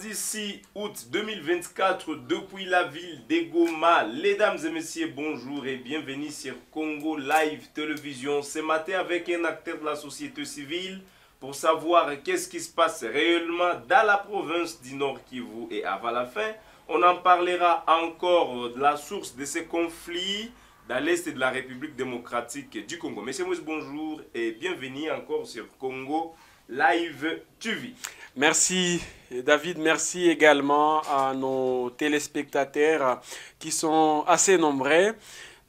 D'ici 6 août 2024 depuis la ville d'Egoma. les dames et messieurs, bonjour et bienvenue sur Congo Live Télévision. Ce matin avec un acteur de la société civile pour savoir qu'est-ce qui se passe réellement dans la province du Nord Kivu et avant la fin. On en parlera encore de la source de ces conflits dans l'Est de la République démocratique du Congo. Messieurs, bonjour et bienvenue encore sur Congo Live TV. Merci David, merci également à nos téléspectateurs qui sont assez nombreux.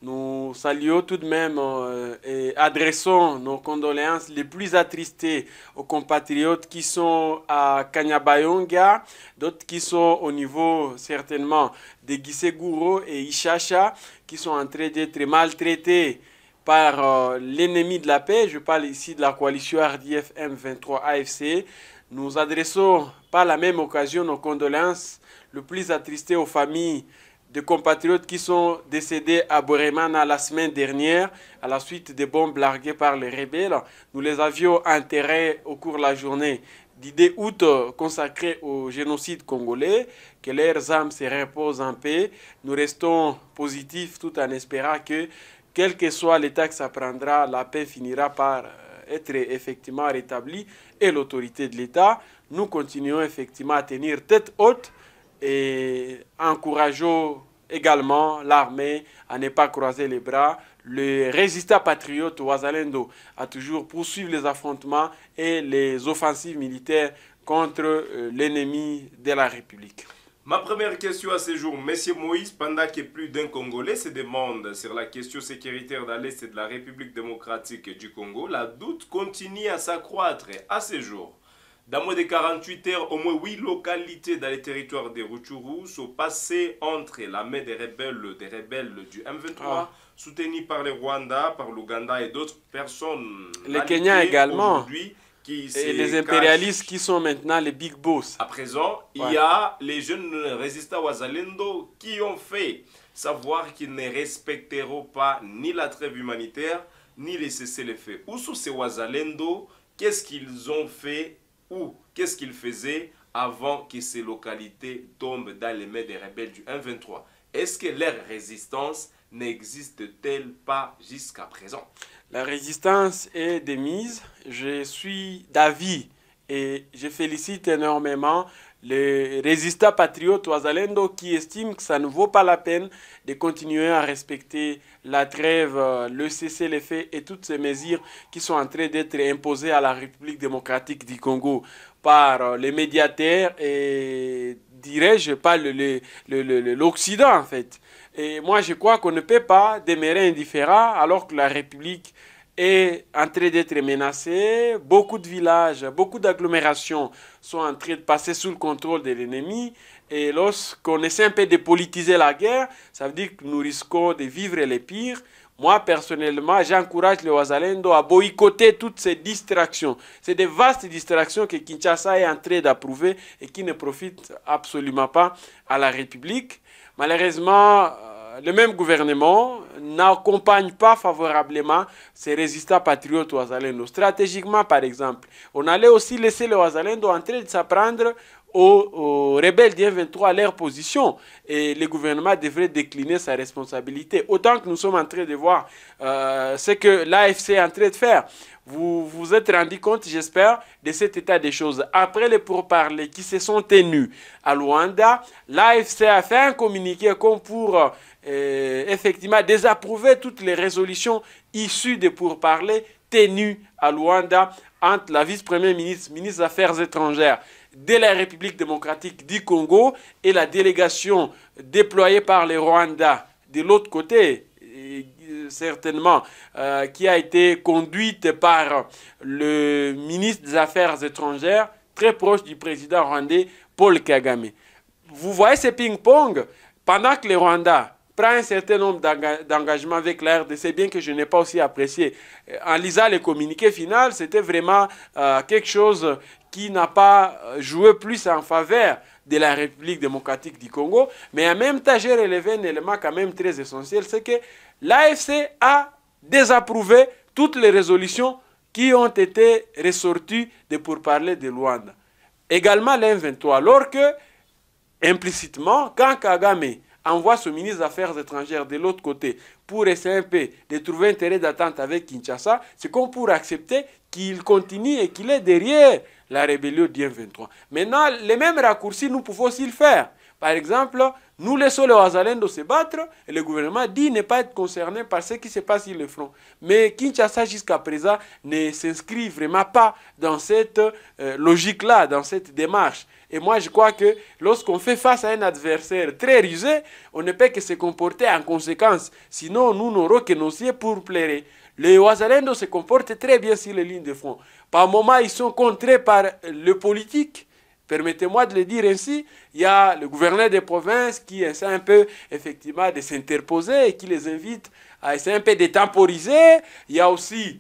Nous saluons tout de même euh, et adressons nos condoléances les plus attristées aux compatriotes qui sont à Kanyabayonga, d'autres qui sont au niveau certainement de Gisegouro et Ishacha, qui sont en train d'être maltraités par euh, l'ennemi de la paix. Je parle ici de la coalition RDF M23 AFC nous adressons par la même occasion nos condoléances le plus attristées aux familles de compatriotes qui sont décédés à Boremana la semaine dernière à la suite des bombes larguées par les rebelles. Nous les avions enterrés au cours de la journée d'idées août consacrée au génocide congolais. Que leurs âmes se reposent en paix. Nous restons positifs tout en espérant que, quel que soit l'état que ça prendra, la paix finira par être effectivement rétabli et l'autorité de l'État. Nous continuons effectivement à tenir tête haute et encourageons également l'armée à ne pas croiser les bras. Le résistant patriote Ouazalendo a toujours poursuivi les affrontements et les offensives militaires contre euh, l'ennemi de la République. Ma première question à ce jour, Monsieur Moïse, pendant que plus d'un Congolais se demande sur la question sécuritaire de l'Est et de la République démocratique du Congo, la doute continue à s'accroître à ce jour. Dans moins de 48 heures, au moins 8 localités dans les territoires de Rutshuru sont passées entre la main des rebelles, des rebelles du M23, ah. soutenus par le Rwanda, par l'Ouganda et d'autres personnes. Les Kenyans également et les impérialistes qui sont maintenant les big boss. À présent, il y a les jeunes résistants wazalendo qui ont fait savoir qu'ils ne respecteront pas ni la trêve humanitaire, ni les cessez-le-feu. Où sont ces wazalendo Qu'est-ce qu'ils ont fait ou qu'est-ce qu'ils faisaient avant que ces localités tombent dans les mains des rebelles du 1-23 Est-ce que leur résistance n'existe-t-elle pas jusqu'à présent La résistance est démise. Je suis d'avis et je félicite énormément les résistants patriotes Oazalendo qui estiment que ça ne vaut pas la peine de continuer à respecter la trêve, le cessez les faits et toutes ces mesures qui sont en train d'être imposées à la République démocratique du Congo par les médiateurs et dirais, je pas l'Occident en fait. Et moi je crois qu'on ne peut pas demeurer indifférent alors que la République est en train d'être menacée, beaucoup de villages, beaucoup d'agglomérations sont en train de passer sous le contrôle de l'ennemi. Et lorsqu'on essaie un peu de politiser la guerre, ça veut dire que nous risquons de vivre les pires. Moi, personnellement, j'encourage les Ouazalendo à boycotter toutes ces distractions. C'est des vastes distractions que Kinshasa est en train d'approuver et qui ne profitent absolument pas à la République. Malheureusement, euh, le même gouvernement n'accompagne pas favorablement ces résistants patriotes ouazalendo. Stratégiquement, par exemple, on allait aussi laisser les ouazalendo en train de s'apprendre aux, rebelles du 23 à leur position et le gouvernement devrait décliner sa responsabilité. Autant que nous sommes en train de voir euh, ce que l'AFC est en train de faire. Vous vous êtes rendu compte, j'espère, de cet état des choses. Après les pourparlers qui se sont tenus à Luanda, l'AFC a fait un communiqué comme pour euh, effectivement désapprouver toutes les résolutions issues des pourparlers tenus à Luanda entre la vice-première ministre, ministre des Affaires étrangères, de la République démocratique du Congo et la délégation déployée par les Rwanda de l'autre côté, euh, certainement, euh, qui a été conduite par le ministre des Affaires étrangères, très proche du président rwandais Paul Kagame. Vous voyez ce ping-pong Pendant que les Rwandais prend un certain nombre d'engagements avec la RDC, bien que je n'ai pas aussi apprécié. Euh, en lisant le communiqué final, c'était vraiment euh, quelque chose qui n'a pas euh, joué plus en faveur de la République démocratique du Congo. Mais en même temps, j'ai relevé un élément quand même très essentiel, c'est que l'AFC a désapprouvé toutes les résolutions qui ont été ressorties de parler de Luanda. Également l'M23, alors que, implicitement, quand Kagame envoie ce ministre des Affaires étrangères de l'autre côté pour essayer un peu de trouver un d'attente avec Kinshasa, c'est qu'on pourrait accepter qu'il continue et qu'il est derrière la rébellion d'IM23. Maintenant, les mêmes raccourcis, nous pouvons aussi le faire. Par exemple, nous laissons les Wazalendo se battre et le gouvernement dit ne pas être concerné par ce qui se passe sur le front. Mais Kinshasa jusqu'à présent ne s'inscrit vraiment pas dans cette euh, logique-là, dans cette démarche. Et moi je crois que lorsqu'on fait face à un adversaire très rusé, on ne peut que se comporter en conséquence. Sinon nous n'aurons que nos yeux pour plaire. Les Wazalendo se comportent très bien sur les lignes de front. Par moments ils sont contrés par le politique Permettez-moi de le dire ainsi, il y a le gouverneur des provinces qui essaie un peu effectivement de s'interposer et qui les invite à essayer un peu de temporiser. Il y a aussi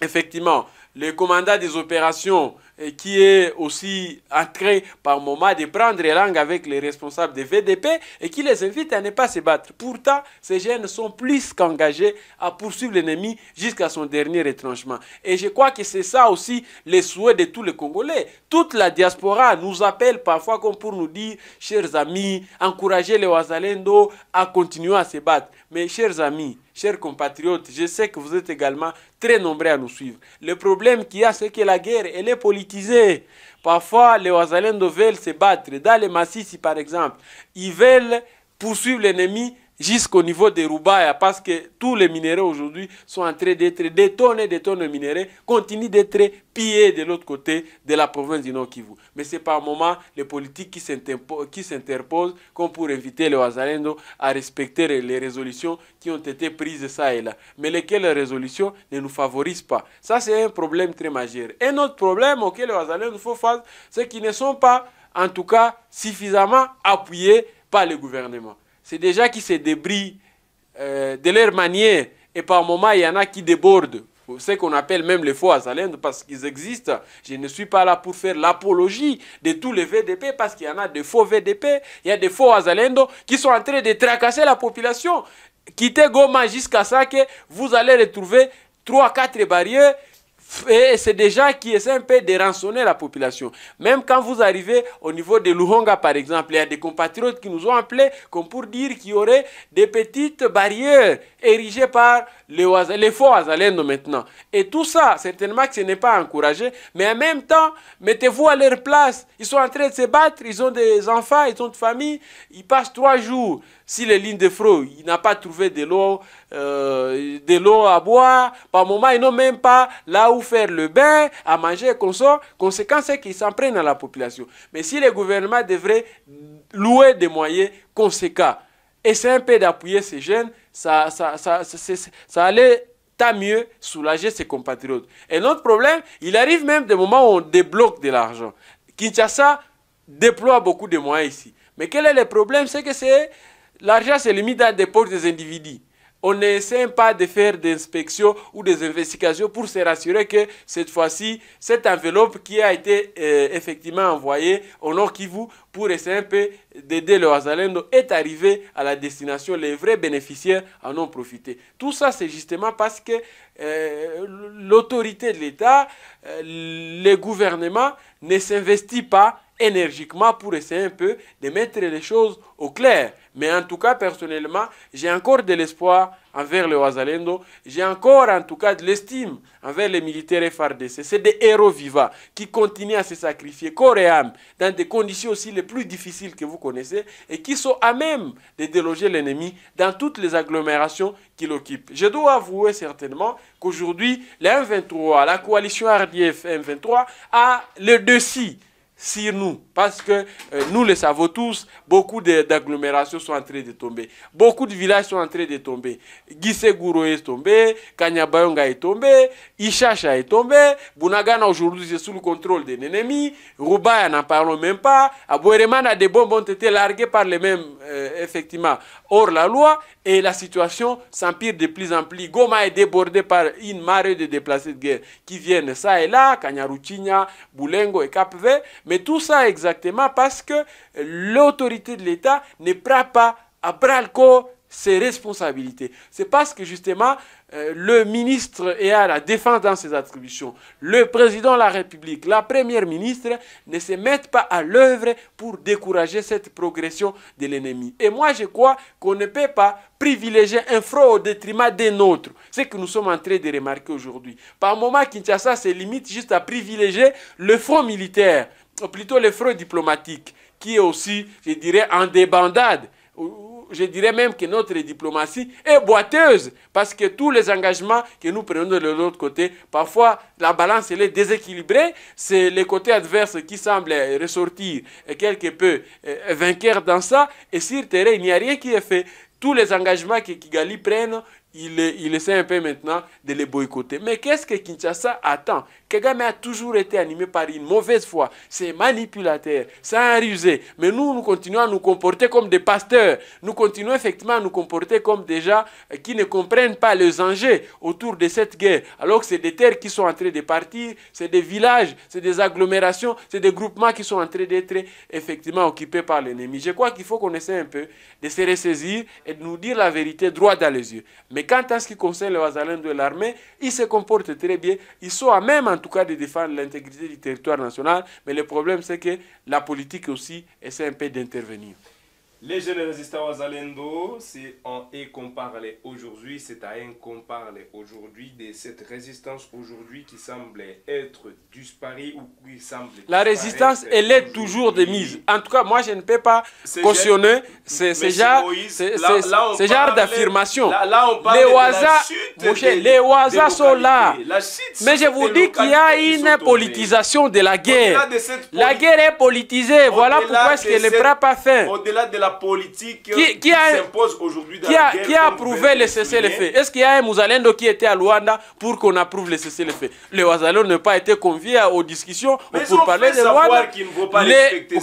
effectivement le commandant des opérations qui est aussi entré par moment de prendre langue avec les responsables des VDP et qui les invite à ne pas se battre. Pourtant, ces jeunes sont plus qu'engagés à poursuivre l'ennemi jusqu'à son dernier retranchement. Et je crois que c'est ça aussi le souhait de tous les Congolais. Toute la diaspora nous appelle parfois comme pour nous dire, chers amis, encouragez les Wazalendo à continuer à se battre. Mais chers amis, chers compatriotes, je sais que vous êtes également très nombreux à nous suivre. Le problème qu'il y a, c'est que la guerre, elle est politisée. Parfois, les Ouazalendo veulent se battre. Dans les Massifs, par exemple, ils veulent poursuivre l'ennemi jusqu'au niveau des Roubaïa, parce que tous les minéraux aujourd'hui sont en train d'être des tonnes de minéraux, continuent d'être pillés de l'autre côté de la province du Nord Kivu. Mais c'est par moment les politiques qui s'interposent comme pour inviter les Wazalendo à respecter les résolutions qui ont été prises ça et là, mais lesquelles résolutions ne nous favorisent pas. Ça, c'est un problème très majeur. Un autre problème auquel les Wazalendo font face, c'est qu'ils ne sont pas, en tout cas, suffisamment appuyés par le gouvernement c'est déjà qui se débris euh, de leur manière et par moments, il y en a qui débordent. Ce qu'on appelle même les faux azalènes parce qu'ils existent. Je ne suis pas là pour faire l'apologie de tous les VDP parce qu'il y en a de faux VDP, il y a des faux zalendo qui sont en train de tracasser la population. Quittez Goma jusqu'à ça que vous allez retrouver 3-4 barrières et c'est déjà qui est un peu de rançonner la population. Même quand vous arrivez au niveau de Luhonga, par exemple, il y a des compatriotes qui nous ont appelés comme pour dire qu'il y aurait des petites barrières érigées par les, faux Azalendo maintenant. Et tout ça, certainement que ce n'est pas encouragé, mais en même temps, mettez-vous à leur place. Ils sont en train de se battre, ils ont des enfants, ils ont de famille, ils passent trois jours si les lignes de fraude, il n'a pas trouvé de l'eau, euh, de l'eau à boire. Par moment, ils n'ont même pas là où faire le bain, à manger, qu'on Conséquence, c'est qu'ils s'en prennent à la population. Mais si le gouvernement devrait louer des moyens conséquents, c'est un peu d'appuyer ces jeunes, ça, ça, ça, ça allait tant mieux soulager ses compatriotes. Et notre problème, il arrive même des moments où on débloque de l'argent. Kinshasa déploie beaucoup de moyens ici. Mais quel est le problème C'est que l'argent se limite à des poches des individus. On n'essaie pas de faire d'inspections ou des investigations pour se rassurer que cette fois-ci, cette enveloppe qui a été euh, effectivement envoyée au Nord Kivu, pour essayer un peu d'aider le Wazalendo est arrivé à la destination. Les vrais bénéficiaires en ont profité. Tout ça, c'est justement parce que euh, l'autorité de l'État, euh, le gouvernement ne s'investit pas énergiquement pour essayer un peu de mettre les choses au clair. Mais en tout cas, personnellement, j'ai encore de l'espoir envers le Oazalendo. J'ai encore, en tout cas, de l'estime envers les militaires FRDC. C'est des héros vivants qui continuent à se sacrifier corps et âme dans des conditions aussi les plus difficiles que vous connaissez et qui sont à même de déloger l'ennemi dans toutes les agglomérations qu'il occupe. Je dois avouer certainement qu'aujourd'hui, la 23 la coalition RDF M23 a le dessus sur nous, parce que euh, nous le savons tous, beaucoup d'agglomérations sont en train de tomber, beaucoup de villages sont en train de tomber. Giseguro est tombé, Kanyabayonga est tombé, Ishacha est tombé, Bunagana aujourd'hui est sous le contrôle de l'ennemi, Rubaya n'en parlons même pas, a des bombes ont été larguées par les mêmes, euh, effectivement hors la loi et la situation s'empire de plus en plus. Goma est débordé par une marée de déplacés de guerre qui viennent ça et là, Kanyaruchinya, Boulengo et Cap mais tout ça exactement parce que l'autorité de l'État ne prend pas à bras ses responsabilités. C'est parce que justement euh, le ministre est à la défense dans ses attributions. Le président de la République, la première ministre ne se mettent pas à l'œuvre pour décourager cette progression de l'ennemi. Et moi je crois qu'on ne peut pas privilégier un front au détriment des nôtres. C'est ce que nous sommes en train de remarquer aujourd'hui. Par moment, Kinshasa se limite juste à privilégier le front militaire, ou plutôt le front diplomatique, qui est aussi, je dirais, en débandade je dirais même que notre diplomatie est boiteuse parce que tous les engagements que nous prenons de l'autre côté, parfois la balance est déséquilibrée, c'est le côté adverse qui semble ressortir quelque peu euh, vainqueur dans ça et sur terrain il n'y a rien qui est fait. Tous les engagements que Kigali prennent il, essaie un peu maintenant de les boycotter. Mais qu'est-ce que Kinshasa attend Kagame a toujours été animé par une mauvaise foi. C'est manipulateur, c'est un rusé. Mais nous, nous continuons à nous comporter comme des pasteurs. Nous continuons effectivement à nous comporter comme des gens qui ne comprennent pas les enjeux autour de cette guerre. Alors que c'est des terres qui sont en train de partir, c'est des villages, c'est des agglomérations, c'est des groupements qui sont en train d'être effectivement occupés par l'ennemi. Je crois qu'il faut qu'on essaie un peu de se ressaisir et de nous dire la vérité droit dans les yeux. Mais et quant à ce qui concerne les Wazalens de l'armée, ils se comportent très bien. Ils sont à même, en tout cas, de défendre l'intégrité du territoire national. Mais le problème, c'est que la politique aussi essaie un peu d'intervenir. Les jeunes résistants Wazalendo, c'est en et qu'on parlait aujourd'hui, c'est à un qu'on parlait aujourd'hui de cette résistance aujourd'hui qui semble être disparue ou qui semble. La résistance, elle est toujours de mise. En tout cas, moi, je ne peux pas cautionner ce genre d'affirmation. Les Waza, les Waza sont là. Mais je vous dis qu'il y a une politisation de la guerre. La guerre est politisée. Voilà pourquoi est-ce qu'elle ne pas faim. Au-delà de la politique qui, s'impose aujourd'hui dans a, la guerre, Qui a approuvé le cessez-le-feu Est-ce qu'il y a un Mouzalendo qui était à Luanda pour qu'on approuve le cessez-le-feu Le Ouazalendo n'a pas été convié aux discussions pour parler de Luanda.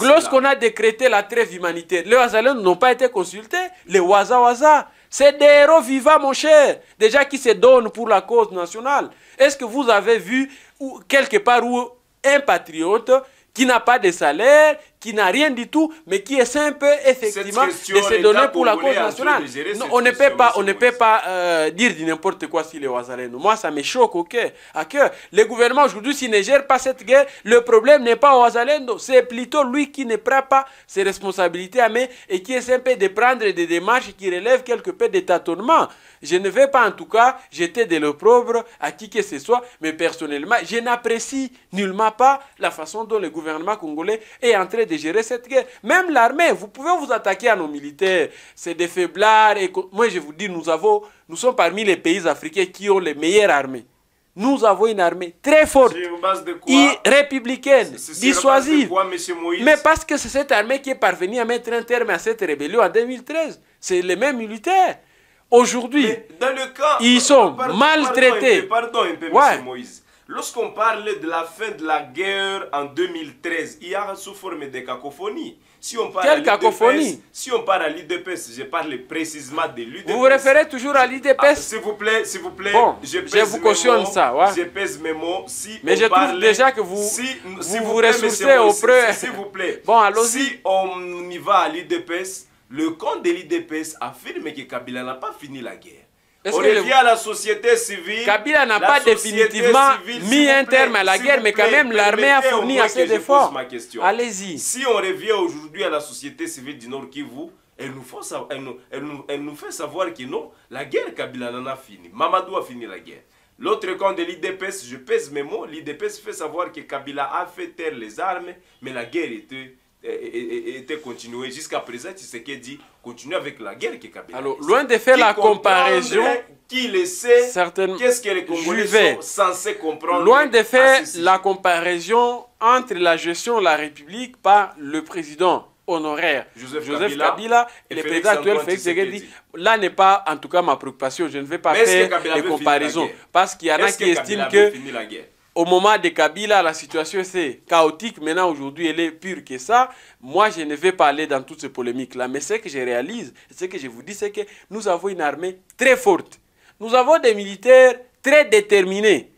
Lorsqu'on a décrété la trêve humanitaire, les Ouazalendo n'ont pas été consultés. Les Ouazawaza, c'est des héros vivants, mon cher, déjà qui se donnent pour la cause nationale. Est-ce que vous avez vu quelque part où un patriote qui n'a pas de salaire, qui n'a rien du tout, mais qui est un peu effectivement de se donner pour la cause nationale. on, ne peut pas, on ne peut pas dire n'importe quoi sur les Ouazarènes. Moi, ça me choque au cœur. À cœur. Le gouvernement aujourd'hui, s'il ne gère pas cette guerre, le problème n'est pas Donc c'est plutôt lui qui ne prend pas ses responsabilités à main et qui est un peu de prendre des démarches qui relèvent quelque peu des tâtonnements. Je ne vais pas en tout cas jeter de l'opprobre à qui que ce soit, mais personnellement, je n'apprécie nullement pas la façon dont le gouvernement congolais est entré de gérer cette guerre. Même l'armée, vous pouvez vous attaquer à nos militaires. C'est des faiblards. Et... Moi, je vous dis, nous, avons, nous sommes parmi les pays africains qui ont les meilleures armées. Nous avons une armée très forte, républicaine, dissuasive. Mais parce que c'est cette armée qui est parvenue à mettre un terme à cette rébellion en 2013. C'est les mêmes militaires. Aujourd'hui, ils sont maltraités. Pardon, Moïse. Lorsqu'on parle de la fin de la guerre en 2013, il y a sous forme de cacophonie. Si on parle cacophonie Si on parle à l'IDPS, je parle précisément de l'IDPS. Vous vous référez toujours à l'IDPS ah, S'il vous plaît, s'il vous plaît, je, vous cautionne ça. Je pèse mes mots. Mais je parle, trouve déjà que vous si, vous, vous, auprès. S'il vous plaît. Bon, allons Si on y va à l'IDPS, le camp de l'IDPS affirme que Kabila n'a pas fini la guerre. Est-ce à la société civile. Kabila n'a pas définitivement mis un terme à la guerre, mais quand même l'armée a fourni assez d'efforts. Allez-y. Si on revient aujourd'hui à la société civile du Nord Kivu, elle nous, elle, nous, fait savoir que non, la guerre Kabila n'en a fini. Mamadou a fini la guerre. L'autre camp de l'IDPS, je pèse mes mots, l'IDPS fait savoir que Kabila a fait taire les armes, mais la guerre était était continué jusqu'à présent, Tu sais qu'il dit, continue avec la guerre qui Kabila. Alors, loin de faire la comparaison, qui le sait, qu'est-ce que les Congolais sont censés comprendre Loin de faire la comparaison entre la gestion de la République par le président honoraire Joseph, Kabila, et, le président actuel Félix Tshisekedi. Là n'est pas en tout cas ma préoccupation, je ne vais pas faire les comparaisons parce qu'il y en a qui estiment que au moment de Kabila, la situation c'est chaotique. Maintenant, aujourd'hui, elle est pure que ça. Moi, je ne vais pas aller dans toutes ces polémiques-là. Mais ce que je réalise, ce que je vous dis, c'est que nous avons une armée très forte. Nous avons des militaires très déterminés.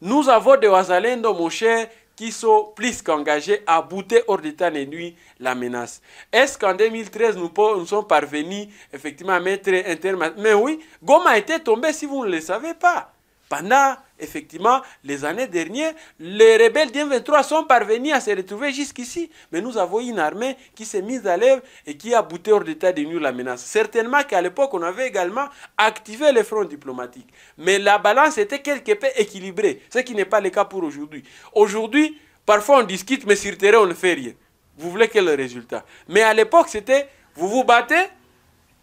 Nous avons des Wazalendo, mon cher, qui sont plus qu'engagés à bouter hors de nuit la menace. Est-ce qu'en 2013, nous, nous, sommes parvenus effectivement à mettre un terme à... Mais oui, Goma était tombé, si vous ne le savez pas, pendant effectivement, les années dernières, les rebelles d'M23 sont parvenus à se retrouver jusqu'ici. Mais nous avons une armée qui s'est mise à l'œuvre et qui a bouté hors d'état de nuire la menace. Certainement qu'à l'époque, on avait également activé les fronts diplomatiques. Mais la balance était quelque peu équilibrée, ce qui n'est pas le cas pour aujourd'hui. Aujourd'hui, parfois on discute, mais sur terrain, on ne fait rien. Vous voulez quel résultat Mais à l'époque, c'était vous vous battez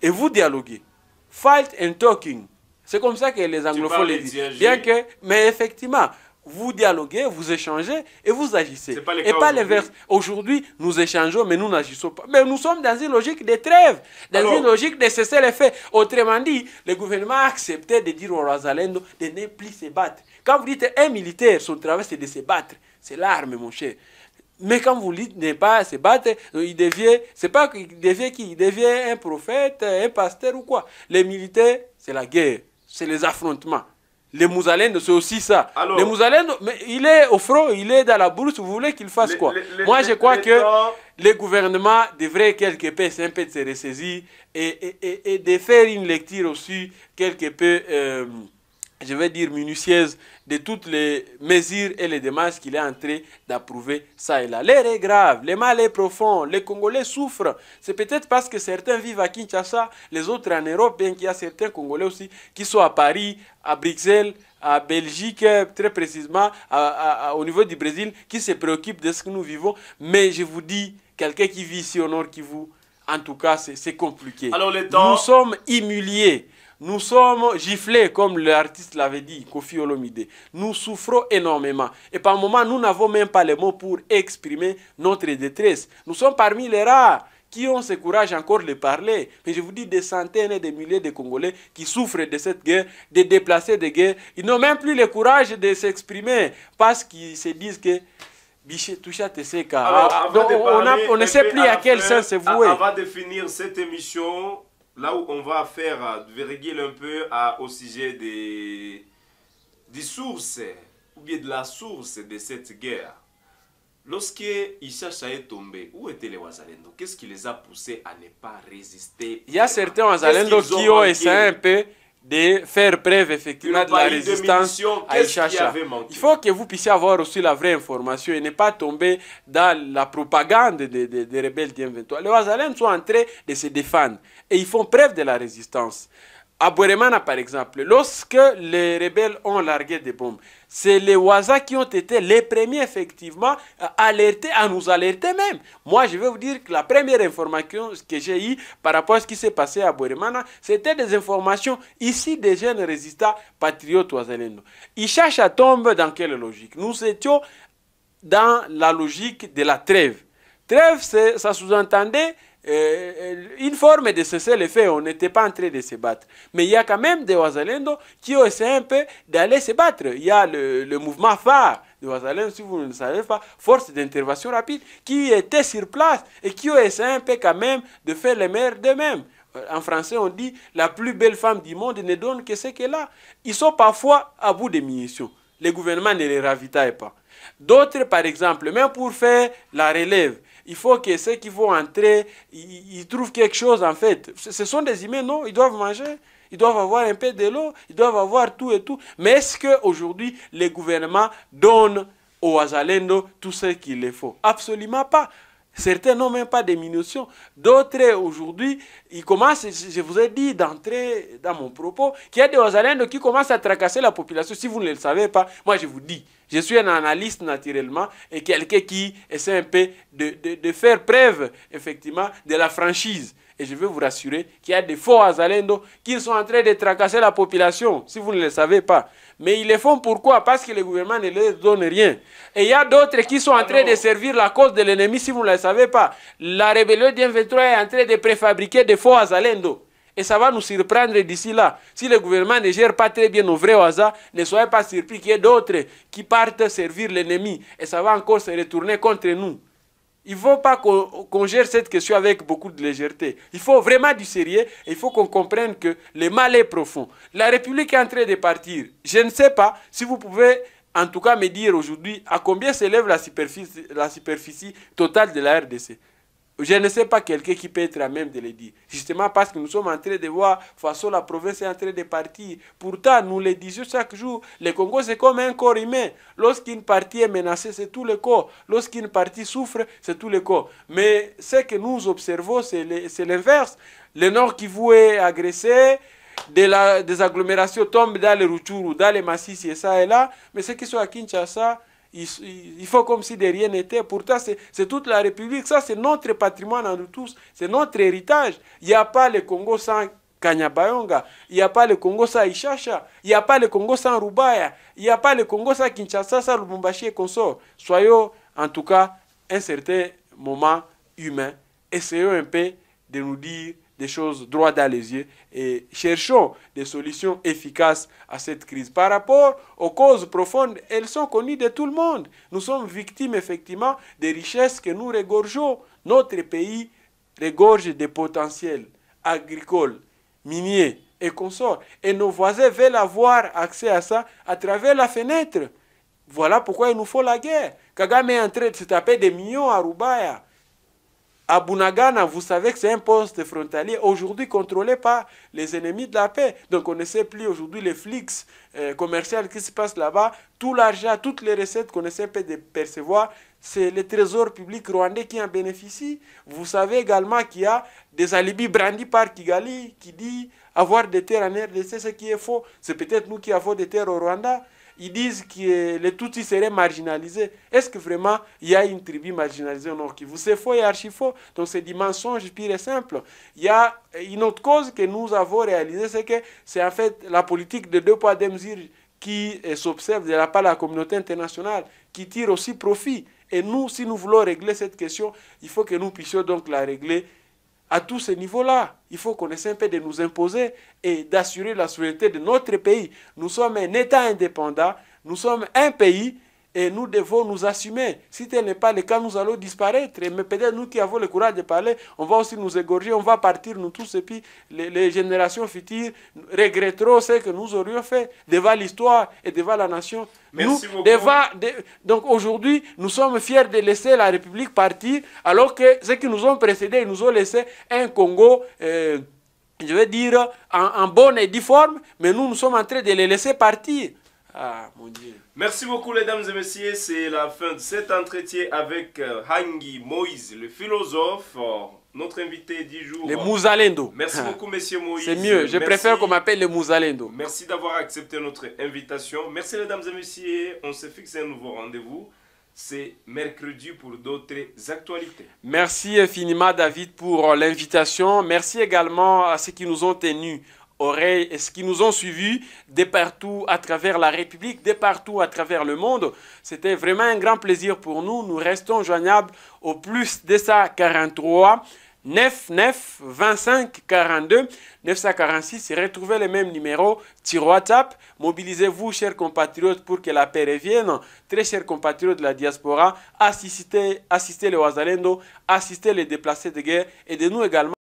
et vous dialoguez. Fight and talking. C'est comme ça que les anglophones le disent. Bien que, mais effectivement, vous dialoguez, vous échangez et vous agissez. et pas l'inverse. Aujourd'hui, nous échangeons, mais nous n'agissons pas. Mais nous sommes dans une logique de trêve, dans une logique de cesser les faits. Autrement dit, le gouvernement a accepté de dire au Rosalendo de ne plus se battre. Quand vous dites un militaire, son travail c'est de se battre. C'est l'arme, mon cher. Mais quand vous dites ne pas se battre, il devient, c'est pas qu'il devient qui Il devient un prophète, un pasteur ou quoi. Les militaires, c'est la guerre c'est les affrontements. Les Mousalènes, c'est aussi ça. les Mousalènes, mais il est au front, il est dans la bourse, vous voulez qu'il fasse quoi Moi, je crois que le gouvernement devrait, quelque peu, un de se ressaisir et, et, de faire une lecture aussi quelque peu... Euh, je vais dire, minutieuse de toutes les mesures et les démarches qu'il est en train d'approuver ça et là. L'air est grave, le mal est profond, les Congolais souffrent. C'est peut-être parce que certains vivent à Kinshasa, les autres en Europe, bien qu'il y a certains Congolais aussi qui sont à Paris, à Bruxelles, à Belgique, très précisément au niveau du Brésil, qui se préoccupent de ce que nous vivons. Mais je vous dis, quelqu'un qui vit ici au Nord vous... en tout cas, c'est compliqué. Alors, Nous sommes humiliés. Nous sommes giflés, comme l'artiste l'avait dit, Kofi Olomide. Nous souffrons énormément. Et par moments, nous n'avons même pas les mots pour exprimer notre détresse. Nous sommes parmi les rares qui ont ce courage encore de parler. Mais je vous dis des centaines et des milliers de Congolais qui souffrent de cette guerre, des déplacés de guerre. Ils n'ont même plus le courage de s'exprimer parce qu'ils se disent que ah, on, ne sait plus à quel sens c'est voué. Avant de finir cette émission, là où on va faire euh, virgule un peu au sujet des, des sources, ou bien de la source de cette guerre. Lorsque Ishacha est tombé, où étaient les Wazalendo Qu'est-ce qui les a poussés à ne pas résister Il y a certains Wazalendo qui ont essayé un peu de faire preuve effectivement de la résistance à Chacha. Il faut que vous puissiez avoir aussi la vraie information et ne pas tomber dans la propagande des rebelles dim Les sont entrés train de se défendre et ils font preuve de la résistance. À Boremana, par exemple, lorsque les rebelles ont largué des bombes, c'est les Waza qui ont été les premiers, effectivement, à euh, à nous alerter même. Moi, je vais vous dire que la première information que j'ai eue par rapport à ce qui s'est passé à Boremana, c'était des informations ici des jeunes résistants patriotes oisalendo. Ils cherchent à tomber dans quelle logique Nous étions dans la logique de la trêve. Trêve, ça sous-entendait euh, euh, une forme de ce seul effet, On n'était pas en train de se battre. Mais il y a quand même des Oisalendo qui ont essayé un peu d'aller se battre. Il y a le, mouvement phare de wasalendo si vous ne le savez pas, Force d'intervention rapide, qui était sur place et qui ont essayé un peu quand même de faire les mères d'eux-mêmes. En français, on dit la plus belle femme du monde ne donne que ce qu'elle a. Ils sont parfois à bout de munitions. Les gouvernements ne les ravitaille pas. D'autres, par exemple, même pour faire la relève, il faut que ceux qui vont entrer, ils, trouvent quelque chose en fait. Ce sont des humains, non Ils doivent manger, ils doivent avoir un peu de l'eau, ils doivent avoir tout et tout. Mais est-ce qu'aujourd'hui, les gouvernements donne aux Azalendo tout ce qu'il les faut Absolument pas. Certains n'ont même pas des minutions. D'autres, aujourd'hui, ils commencent, je vous ai dit d'entrer dans mon propos, qu'il y a des Ozalendos qui commencent à tracasser la population. Si vous ne le savez pas, moi je vous dis, je suis un analyste naturellement et quelqu'un qui essaie un peu de, de faire preuve, effectivement, de la franchise. Et je veux vous rassurer qu'il y a des faux Azalendo qui sont en train de tracasser la population, si vous ne le savez pas. Mais ils le font pourquoi Parce que le gouvernement ne leur donne rien. Et il y a d'autres qui sont en train de servir la cause de l'ennemi, si vous ne le savez pas. La rébellion d'M23 est en train de préfabriquer des faux Azalendo. Et ça va nous surprendre d'ici là. Si le gouvernement ne gère pas très bien nos vrais hasards, ne soyez pas surpris qu'il y ait d'autres qui partent servir l'ennemi. Et ça va encore se retourner contre nous. Il ne faut pas qu'on gère cette question avec beaucoup de légèreté. Il faut vraiment du sérieux et il faut qu'on comprenne que le mal est profond. La République est en train de partir. Je ne sais pas si vous pouvez en tout cas me dire aujourd'hui à combien s'élève la superficie totale de la RDC. Je ne sais pas quelqu'un qui peut être à même de le dire. Justement parce que nous sommes en train de voir, façon la province est en train de partir. Pourtant, nous le disons chaque jour, le Congo c'est comme un corps humain. Lorsqu'une partie est menacée, c'est tout le corps. Lorsqu'une partie souffre, c'est tout le corps. Mais ce que nous observons, c'est l'inverse. Le, Nord qui est agressé, de la, des agglomérations tombent dans les ou dans les massifs, et ça et là. Mais ce qui sont à Kinshasa, il faut comme si de rien n'était. Pourtant, c'est toute la République. Ça, c'est notre patrimoine à nous tous. C'est notre héritage. Il n'y a pas le Congo sans Kanyabayonga. Il n'y a pas le Congo sans Ishacha. Il n'y a pas le Congo sans Rubaya. Il n'y a pas le Congo sans Kinshasa, sans Lubumbashi et consorts. Soyons, en tout cas, un certain moment humain. Essayons un peu de nous dire des choses droit dans les yeux et cherchons des solutions efficaces à cette crise. Par rapport aux causes profondes, elles sont connues de tout le monde. Nous sommes victimes effectivement des richesses que nous regorgeons. Notre pays regorge des potentiels agricoles, miniers et consorts. Et nos voisins veulent avoir accès à ça à travers la fenêtre. Voilà pourquoi il nous faut la guerre. Kagame est en train de se taper des millions à Rubaya. À Bunagana, vous savez que c'est un poste frontalier aujourd'hui contrôlé par les ennemis de la paix. Donc on ne sait plus aujourd'hui les flics euh, commerciaux qui se passent là-bas. Tout l'argent, toutes les recettes qu'on essaie de percevoir, c'est les trésors publics rwandais qui en bénéficient. Vous savez également qu'il y a des alibis brandis par Kigali qui dit avoir des terres en RDC, ce qui est faux. C'est peut-être nous qui avons des terres au Rwanda ils disent que les Tutsis seraient marginalisés. Est-ce que vraiment il y a une tribu marginalisée au Nord Kivu C'est faux et archi faux. Donc c'est du mensonge pire et simple. Il y a une autre cause que nous avons réalisée, c'est que c'est en fait la politique de deux poids, deux mesures qui euh, s'observe de la part de la communauté internationale, qui tire aussi profit. Et nous, si nous voulons régler cette question, il faut que nous puissions donc la régler à tous ces niveaux-là. Il faut qu'on essaie un peu de nous imposer et d'assurer la souveraineté de notre pays. Nous sommes un État indépendant, nous sommes un pays et nous devons nous assumer. Si tel n'est pas le cas, nous allons disparaître. Mais peut-être nous qui avons le courage de parler, on va aussi nous égorger, on va partir nous tous. Et puis les, générations futures regretteront ce que nous aurions fait devant l'histoire et devant la nation. Merci nous, donc aujourd'hui, nous sommes fiers de laisser la République partir, alors que ceux qui nous ont précédés, nous ont laissé un Congo. Euh, je veux dire, en, en bonne et difforme, mais nous, nous sommes en train de les laisser partir. Ah, mon Dieu. Merci beaucoup, les dames et messieurs. C'est la fin de cet entretien avec euh, Hangi Moïse, le philosophe. Euh, notre invité du jour. Le Mousalendo. Merci ah. beaucoup, monsieur Moïse. C'est mieux. Je préfère qu'on m'appelle le Mousalendo. Merci d'avoir accepté notre invitation. Merci, les dames et messieurs. On se fixe un nouveau rendez-vous. C'est mercredi pour d'autres actualités. Merci infiniment, David, pour euh, l'invitation. Merci également à ceux qui nous ont tenus oreilles et qui nous ont suivis de partout à travers la République, de partout à travers le monde. C'était vraiment un grand plaisir pour nous. Nous restons joignables au plus de ça 43 99 25 42 946 retrouvez les mêmes numéros à WhatsApp. Mobilisez-vous, chers compatriotes, pour que la paix revienne. Très chers compatriotes de la diaspora, assistez, assistez les Oazalendo, assistez les déplacés de guerre, et de nous également.